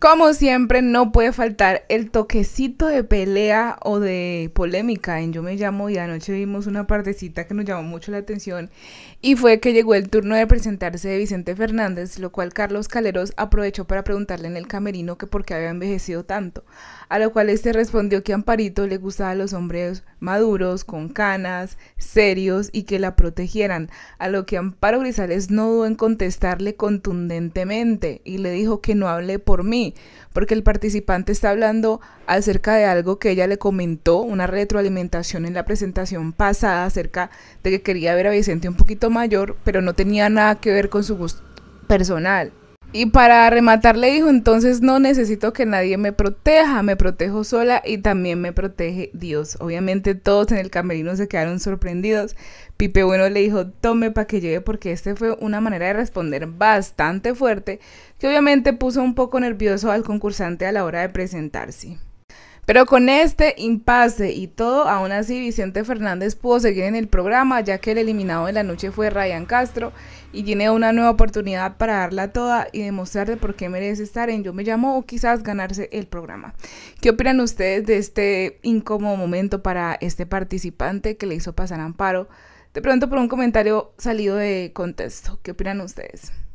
Como siempre, no puede faltar el toquecito de pelea o de polémica en Yo Me Llamo y anoche vimos una partecita que nos llamó mucho la atención y fue que llegó el turno de presentarse de Vicente Fernández, lo cual Carlos Caleros aprovechó para preguntarle en el camerino que por qué había envejecido tanto, a lo cual este respondió que a Amparito le gustaban los hombres maduros, con canas, serios y que la protegieran, a lo que Amparo Grisales no dudó en contestarle contundentemente y le dijo que no hable por mí porque el participante está hablando acerca de algo que ella le comentó, una retroalimentación en la presentación pasada acerca de que quería ver a Vicente un poquito mayor, pero no tenía nada que ver con su gusto personal. Y para rematar le dijo, entonces no necesito que nadie me proteja, me protejo sola y también me protege Dios. Obviamente todos en el camerino se quedaron sorprendidos. Pipe Bueno le dijo, tome para que llegue porque este fue una manera de responder bastante fuerte que obviamente puso un poco nervioso al concursante a la hora de presentarse. Pero con este impasse y todo, aún así Vicente Fernández pudo seguir en el programa, ya que el eliminado de la noche fue Ryan Castro y tiene una nueva oportunidad para darla toda y demostrarle por qué merece estar en Yo Me Llamo o quizás ganarse el programa. ¿Qué opinan ustedes de este incómodo momento para este participante que le hizo pasar amparo? Te pregunto por un comentario salido de contexto. ¿Qué opinan ustedes?